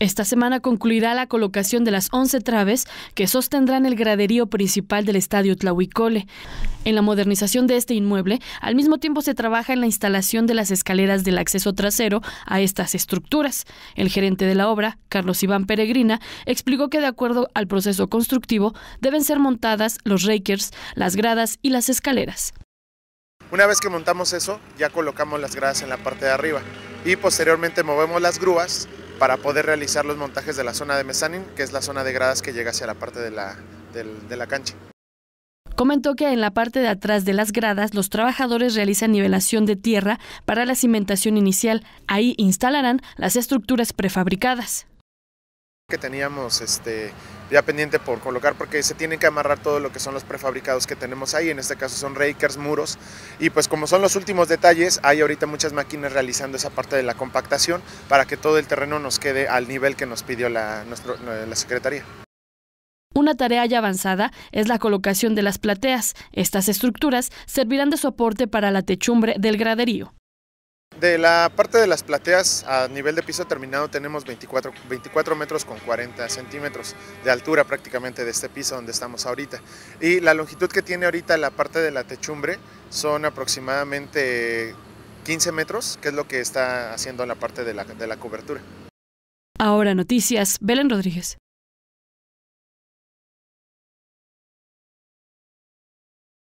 Esta semana concluirá la colocación de las 11 traves que sostendrán el graderío principal del estadio Tlahuicole. En la modernización de este inmueble, al mismo tiempo se trabaja en la instalación de las escaleras del acceso trasero a estas estructuras. El gerente de la obra, Carlos Iván Peregrina, explicó que de acuerdo al proceso constructivo deben ser montadas los rakers, las gradas y las escaleras. Una vez que montamos eso, ya colocamos las gradas en la parte de arriba y posteriormente movemos las grúas para poder realizar los montajes de la zona de mezzanine, que es la zona de gradas que llega hacia la parte de la, de la cancha. Comentó que en la parte de atrás de las gradas los trabajadores realizan nivelación de tierra para la cimentación inicial. Ahí instalarán las estructuras prefabricadas que teníamos este, ya pendiente por colocar porque se tienen que amarrar todo lo que son los prefabricados que tenemos ahí, en este caso son rakers, muros y pues como son los últimos detalles hay ahorita muchas máquinas realizando esa parte de la compactación para que todo el terreno nos quede al nivel que nos pidió la, eh, la Secretaría. Una tarea ya avanzada es la colocación de las plateas. Estas estructuras servirán de soporte para la techumbre del graderío. De la parte de las plateas a nivel de piso terminado tenemos 24, 24 metros con 40 centímetros de altura prácticamente de este piso donde estamos ahorita. Y la longitud que tiene ahorita la parte de la techumbre son aproximadamente 15 metros, que es lo que está haciendo la parte de la, de la cobertura. Ahora noticias, Belén Rodríguez.